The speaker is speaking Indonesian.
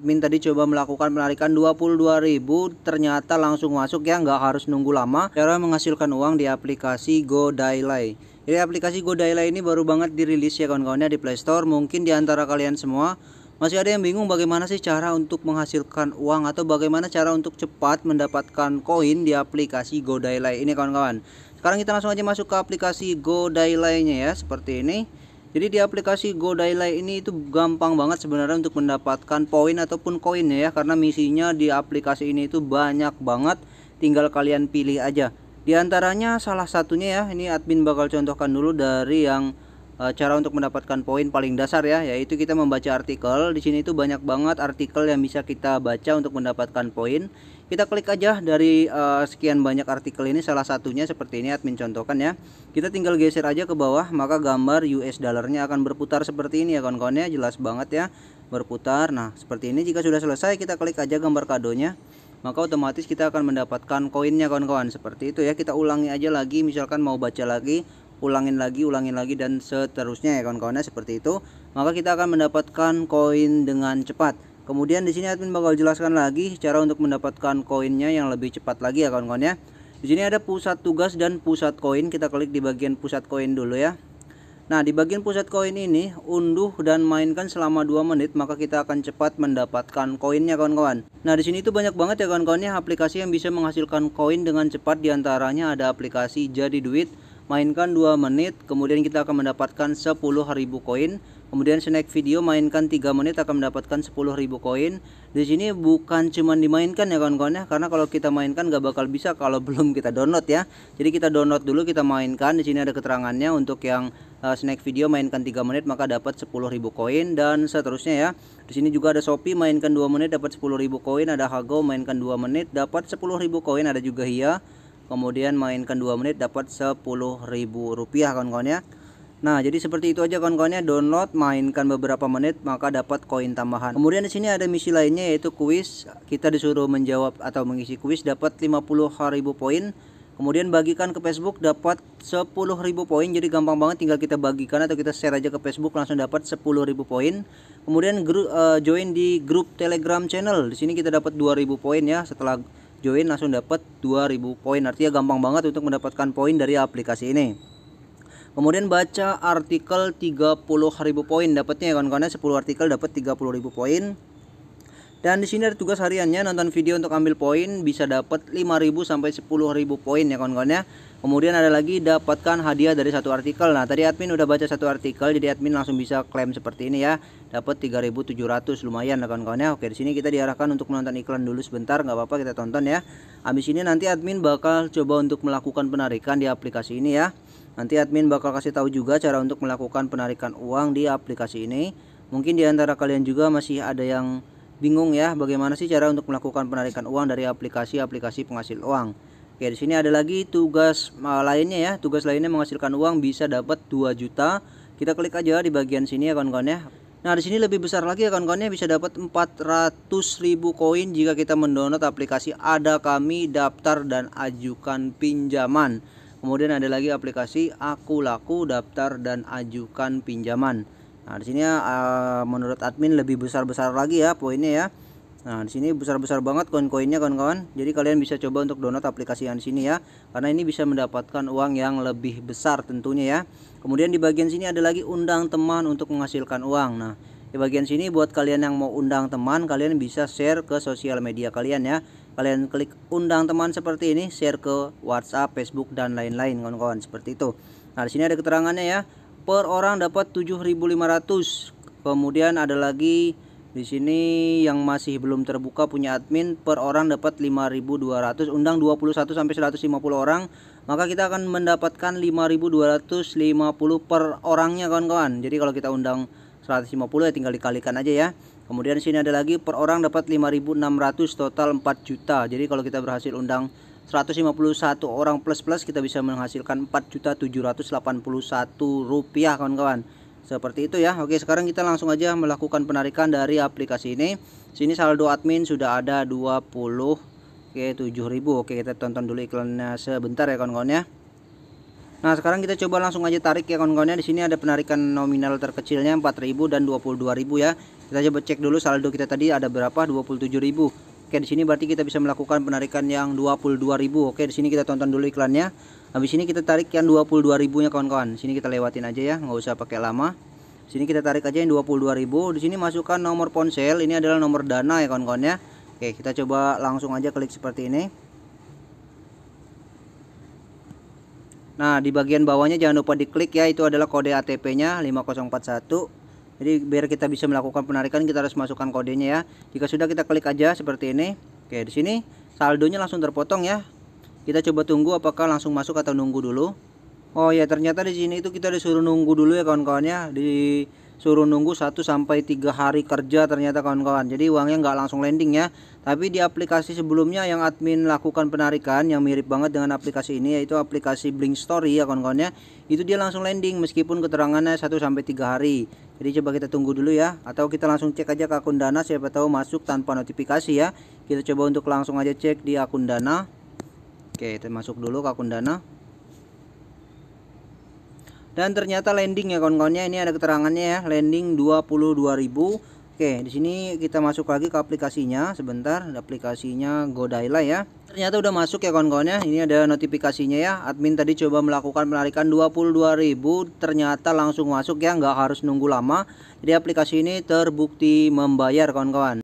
admin tadi coba melakukan penarikan 22.000 ternyata langsung masuk ya nggak harus nunggu lama cara menghasilkan uang di aplikasi GoDailay jadi aplikasi GoDailay ini baru banget dirilis ya kawan-kawannya di Playstore mungkin diantara kalian semua masih ada yang bingung bagaimana sih cara untuk menghasilkan uang atau bagaimana cara untuk cepat mendapatkan koin di aplikasi GoDailay ini kawan-kawan sekarang kita langsung aja masuk ke aplikasi GoDailay nya ya seperti ini jadi di aplikasi go daylight ini itu gampang banget sebenarnya untuk mendapatkan poin ataupun koin ya karena misinya di aplikasi ini itu banyak banget tinggal kalian pilih aja di antaranya salah satunya ya ini admin bakal contohkan dulu dari yang Eh, cara untuk mendapatkan poin paling dasar ya yaitu kita membaca artikel di sini itu banyak banget artikel yang bisa kita baca untuk mendapatkan poin kita klik aja dari uh, sekian banyak artikel ini salah satunya seperti ini admin contohkan ya kita tinggal geser aja ke bawah maka gambar US dollarnya akan berputar seperti ini ya kawan-kawan ya jelas banget ya berputar nah seperti ini jika sudah selesai kita klik aja gambar kadonya maka otomatis kita akan mendapatkan koinnya kawan-kawan seperti itu ya kita ulangi aja lagi misalkan mau baca lagi ulangin lagi ulangin lagi dan seterusnya ya kawan-kawannya seperti itu maka kita akan mendapatkan koin dengan cepat kemudian di sini admin bakal jelaskan lagi cara untuk mendapatkan koinnya yang lebih cepat lagi ya kawan-kawannya di sini ada pusat tugas dan pusat koin kita klik di bagian pusat koin dulu ya Nah, di bagian pusat koin ini, unduh dan mainkan selama 2 menit, maka kita akan cepat mendapatkan koinnya kawan-kawan. Nah, di sini itu banyak banget ya kawan-kawannya aplikasi yang bisa menghasilkan koin dengan cepat diantaranya ada aplikasi Jadi Duit, mainkan 2 menit kemudian kita akan mendapatkan 10.000 koin kemudian snack video mainkan 3 menit akan mendapatkan 10.000 koin di sini bukan cuman dimainkan ya kawan-kawan ya karena kalau kita mainkan gak bakal bisa kalau belum kita download ya jadi kita download dulu kita mainkan di sini ada keterangannya untuk yang eh, snack video mainkan 3 menit maka dapat 10.000 koin dan seterusnya ya. Di sini juga ada Shopee mainkan 2 menit dapat 10.000 koin, ada Hago mainkan 2 menit dapat 10.000 koin, ada juga Hia kemudian mainkan 2 menit dapat Rp10.000 kawan-kawan ya Nah, jadi seperti itu aja kawan-kawannya, download, mainkan beberapa menit maka dapat koin tambahan. Kemudian di sini ada misi lainnya yaitu kuis. Kita disuruh menjawab atau mengisi kuis dapat 50.000 poin. Kemudian bagikan ke Facebook dapat 10.000 poin. Jadi gampang banget tinggal kita bagikan atau kita share aja ke Facebook langsung dapat 10.000 poin. Kemudian eh, join di grup Telegram channel. Di sini kita dapat 2.000 poin ya setelah join langsung dapat 2000 poin artinya gampang banget untuk mendapatkan poin dari aplikasi ini kemudian baca artikel 30 ribu poin dapatnya ya kawan-kawannya 10 artikel dapat 30 ribu poin dan di sini ada tugas hariannya nonton video untuk ambil poin bisa dapat 5000 sampai 10000 poin ya kawan-kawan ya. Kemudian ada lagi dapatkan hadiah dari satu artikel. Nah, tadi admin udah baca satu artikel jadi admin langsung bisa klaim seperti ini ya. Dapat 3700 lumayan ya kawan-kawan ya. Oke, di sini kita diarahkan untuk menonton iklan dulu sebentar nggak apa-apa kita tonton ya. Habis ini nanti admin bakal coba untuk melakukan penarikan di aplikasi ini ya. Nanti admin bakal kasih tahu juga cara untuk melakukan penarikan uang di aplikasi ini. Mungkin di antara kalian juga masih ada yang bingung ya bagaimana sih cara untuk melakukan penarikan uang dari aplikasi-aplikasi penghasil uang. Oke, di sini ada lagi tugas eh, lainnya ya. Tugas lainnya menghasilkan uang bisa dapat 2 juta. Kita klik aja di bagian sini ya kawan-kawan ya. Nah, di sini lebih besar lagi ya kawan-kawan ya bisa dapat 400.000 koin jika kita mendownload aplikasi Ada Kami daftar dan ajukan pinjaman. Kemudian ada lagi aplikasi Aku Laku daftar dan ajukan pinjaman. Nah, di sini uh, menurut admin lebih besar-besar lagi ya poinnya ya. Nah, di sini besar-besar banget koin-koinnya kawan-kawan. Jadi kalian bisa coba untuk download aplikasi yang di sini ya. Karena ini bisa mendapatkan uang yang lebih besar tentunya ya. Kemudian di bagian sini ada lagi undang teman untuk menghasilkan uang. Nah, di bagian sini buat kalian yang mau undang teman, kalian bisa share ke sosial media kalian ya. Kalian klik undang teman seperti ini, share ke WhatsApp, Facebook dan lain-lain kawan-kawan seperti itu. Nah, di sini ada keterangannya ya per orang dapat 7.500 kemudian ada lagi di sini yang masih belum terbuka punya admin per orang dapat 5.200 undang 21 sampai 150 orang maka kita akan mendapatkan 5.250 per orangnya kawan-kawan jadi kalau kita undang 150 ya tinggal dikalikan aja ya kemudian sini ada lagi per orang dapat 5.600 total 4 juta jadi kalau kita berhasil undang 151 orang plus-plus kita bisa menghasilkan 4.781 rupiah kawan-kawan seperti itu ya Oke sekarang kita langsung aja melakukan penarikan dari aplikasi ini sini saldo admin sudah ada 20 Oke 7000 Oke kita tonton dulu iklannya sebentar ya kawan-kawan ya Nah sekarang kita coba langsung aja tarik ya kawan kawan ya di sini ada penarikan nominal terkecilnya 4000 dan 22000 ya kita coba cek dulu saldo kita tadi ada berapa 27000 Oke, di sini berarti kita bisa melakukan penarikan yang 22.000. Oke, di sini kita tonton dulu iklannya. Habis ini kita tarik yang 22.000-nya kawan-kawan. sini kita lewatin aja ya, nggak usah pakai lama. sini kita tarik aja yang 22.000. Di sini masukkan nomor ponsel. Ini adalah nomor Dana ya kawan-kawan ya. Oke, kita coba langsung aja klik seperti ini. Nah, di bagian bawahnya jangan lupa diklik ya, itu adalah kode ATP-nya 5041 jadi biar kita bisa melakukan penarikan kita harus masukkan kodenya ya jika sudah kita klik aja seperti ini oke di sini saldonya langsung terpotong ya kita coba tunggu apakah langsung masuk atau nunggu dulu oh ya ternyata di sini itu kita disuruh nunggu dulu ya kawan-kawannya di suruh nunggu 1 sampai 3 hari kerja ternyata kawan-kawan. Jadi uangnya nggak langsung landing ya. Tapi di aplikasi sebelumnya yang admin lakukan penarikan yang mirip banget dengan aplikasi ini yaitu aplikasi Blink Story ya kawan-kawannya. Itu dia langsung landing meskipun keterangannya 1 sampai 3 hari. Jadi coba kita tunggu dulu ya atau kita langsung cek aja ke akun Dana siapa tahu masuk tanpa notifikasi ya. Kita coba untuk langsung aja cek di akun Dana. Oke, kita masuk dulu ke akun Dana dan ternyata landing ya kawan-kawannya ini ada keterangannya ya landing 22.000 Oke, di sini kita masuk lagi ke aplikasinya sebentar, aplikasinya Godaila ya. Ternyata udah masuk ya kawan-kawannya. Ini ada notifikasinya ya. Admin tadi coba melakukan penarikan 22.000, ternyata langsung masuk ya, nggak harus nunggu lama. Jadi aplikasi ini terbukti membayar kawan-kawan.